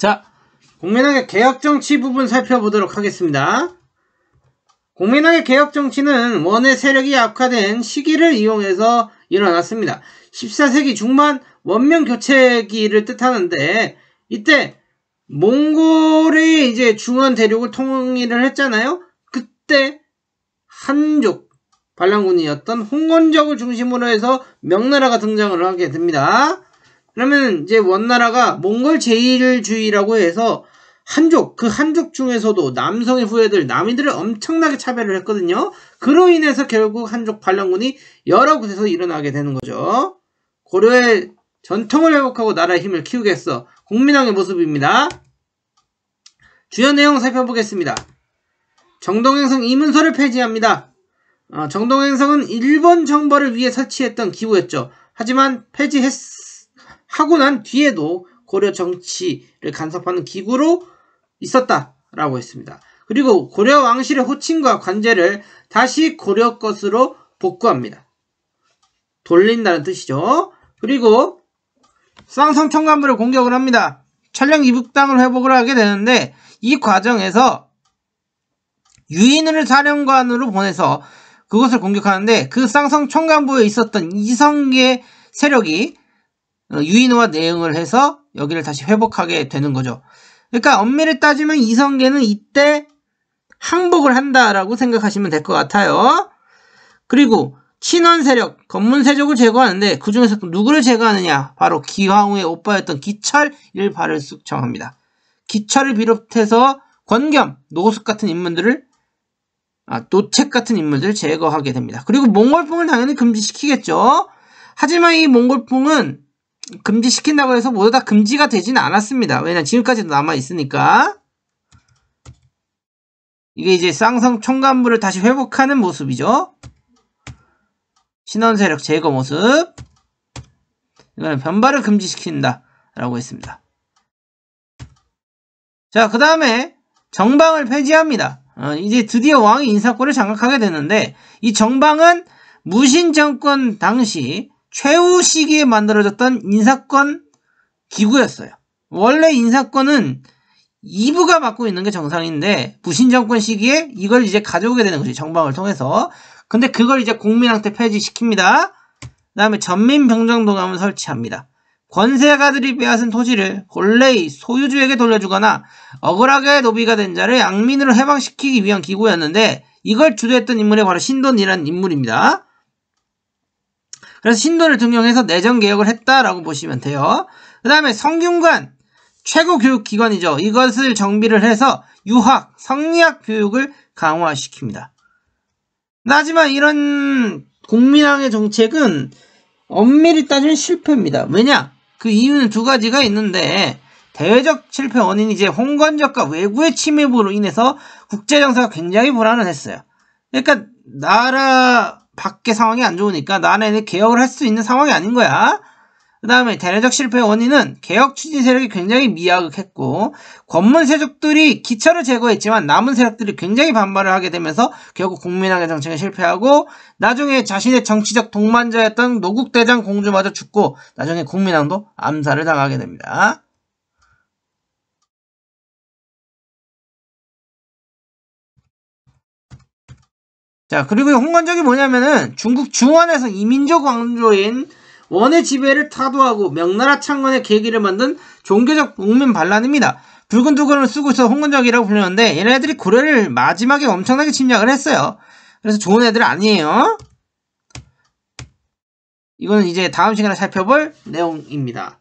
자, 공민왕의 개혁정치 부분 살펴보도록 하겠습니다. 공민왕의 개혁정치는 원의 세력이 악화된 시기를 이용해서 일어났습니다. 14세기 중반 원명 교체기를 뜻하는데 이때 몽골의 이제 중원 대륙을 통일을 했잖아요. 그때 한족 반란군이었던 홍건적을 중심으로 해서 명나라가 등장을 하게 됩니다. 그러면 이제 원나라가 몽골 제일주의라고 해서 한족, 그 한족 중에서도 남성의 후예들, 남인들을 엄청나게 차별을 했거든요. 그로 인해서 결국 한족 반란군이 여러 곳에서 일어나게 되는 거죠. 고려의 전통을 회복하고 나라의 힘을 키우겠어. 국민왕의 모습입니다. 주요 내용 살펴보겠습니다. 정동행성 이문서를 폐지합니다. 어, 정동행성은 일본 정벌을 위해 설치했던 기구였죠. 하지만 폐지했, 하고 난 뒤에도 고려 정치를 간섭하는 기구로 있었다라고 했습니다. 그리고 고려 왕실의 호칭과 관제를 다시 고려 것으로 복구합니다. 돌린다는 뜻이죠. 그리고 쌍성 총관부를 공격을 합니다. 촬영 이북당을 회복을 하게 되는데 이 과정에서 유인을 사령관으로 보내서 그것을 공격하는데 그 쌍성 총관부에 있었던 이성계 세력이 어, 유인어와 내응을 해서 여기를 다시 회복하게 되는 거죠. 그러니까 엄밀히 따지면 이성계는 이때 항복을 한다라고 생각하시면 될 것 같아요. 그리고 친원 세력, 검문세족을 제거하는데 그 중에서 누구를 제거하느냐? 바로 기황후의 오빠였던 기철 일발을 숙청합니다. 기철을 비롯해서 권겸, 노숙 같은 인물들을 아, 노책 같은 인물들을 제거하게 됩니다. 그리고 몽골풍을 당연히 금지시키겠죠. 하지만 이 몽골풍은 금지시킨다고 해서 모두 다 금지가 되지는 않았습니다. 왜냐 지금까지도 남아 있으니까 이게 이제 쌍성 총관부를 다시 회복하는 모습이죠. 신원 세력 제거 모습. 이거는 변발을 금지시킨다라고 했습니다. 자, 그 다음에 정방을 폐지합니다. 어, 이제 드디어 왕이 인사권을 장악하게 되는데 이 정방은 무신 정권 당시 최후 시기에 만들어졌던 인사권 기구였어요. 원래 인사권은 이부가 맡고 있는 게 정상인데 부신 정권 시기에 이걸 이제 가져오게 되는 거지 정방을 통해서. 근데 그걸 이제 국민한테 폐지시킵니다. 그다음에 전민 병정도감을 설치합니다. 권세가들이 빼앗은 토지를 본래 의 소유주에게 돌려주거나 억울하게 노비가 된 자를 양민으로 해방시키기 위한 기구였는데 이걸 주도했던 인물이 바로 신돈이라는 인물입니다. 그래서 신도를 등용해서 내정 개혁을 했다라고 보시면 돼요. 그 다음에 성균관 최고 교육기관이죠. 이것을 정비를 해서 유학, 성리학 교육을 강화시킵니다. 하지만 이런 국민항의 정책은 엄밀히 따지면 실패입니다. 왜냐? 그 이유는 두 가지가 있는데 대외적 실패 원인이 이제 홍건적과 외국의 침입으로 인해서 국제정세가 굉장히 불안했어요. 을 그러니까 나라 밖에 상황이 안 좋으니까 나는 개혁을 할 수 있는 상황이 아닌 거야. 그 다음에 대내적 실패의 원인은 개혁 추진 세력이 굉장히 미약했고 권문 세족들이 기차를 제거했지만 남은 세력들이 굉장히 반발을 하게 되면서 결국 국민항의 정책에 실패하고 나중에 자신의 정치적 동반자였던 노국대장 공주마저 죽고 나중에 국민항도 암살을 당하게 됩니다. 자 그리고 홍건적이 뭐냐면은 중국 중원에서 이민족 왕조인 원의 지배를 타도하고 명나라 창건의 계기를 만든 종교적 국민 반란입니다. 붉은 두건을 쓰고 있어 홍건적이라고 불렸는데 얘네들이 고려를 마지막에 엄청나게 침략을 했어요. 그래서 좋은 애들 아니에요. 이거는 이제 다음 시간에 살펴볼 내용입니다.